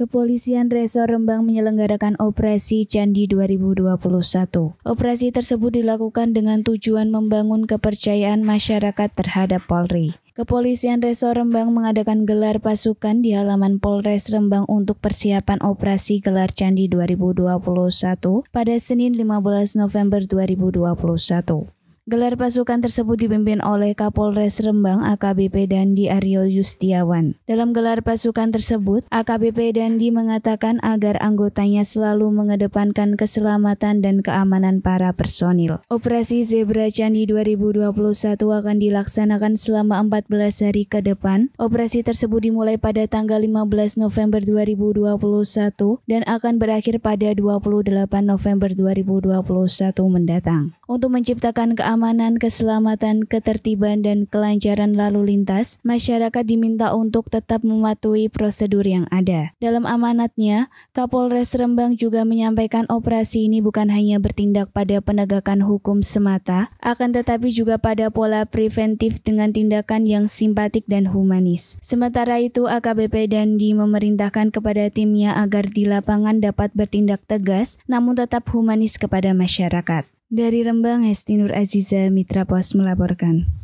Kepolisian Resor Rembang menyelenggarakan operasi Candi 2021. Operasi tersebut dilakukan dengan tujuan membangun kepercayaan masyarakat terhadap Polri. Kepolisian Resor Rembang mengadakan gelar pasukan di halaman Polres Rembang untuk persiapan operasi gelar Candi 2021 pada Senin 15 November 2021. Gelar pasukan tersebut dipimpin oleh Kapolres Rembang AKBP Dandi Aryo Yustiawan. Dalam gelar pasukan tersebut, AKBP Dandi mengatakan agar anggotanya selalu mengedepankan keselamatan dan keamanan para personil. Operasi Zebra Candi 2021 akan dilaksanakan selama 14 hari ke depan. Operasi tersebut dimulai pada tanggal 15 November 2021 dan akan berakhir pada 28 November 2021 mendatang untuk menciptakan keamanan, keselamatan, ketertiban, dan kelancaran lalu lintas, masyarakat diminta untuk tetap mematuhi prosedur yang ada. Dalam amanatnya, Kapolres Rembang juga menyampaikan operasi ini bukan hanya bertindak pada penegakan hukum semata, akan tetapi juga pada pola preventif dengan tindakan yang simpatik dan humanis. Sementara itu, AKBP Dandi memerintahkan kepada timnya agar di lapangan dapat bertindak tegas namun tetap humanis kepada masyarakat. Dari Rembang, Hestinur Aziza, Mitra Pos melaporkan.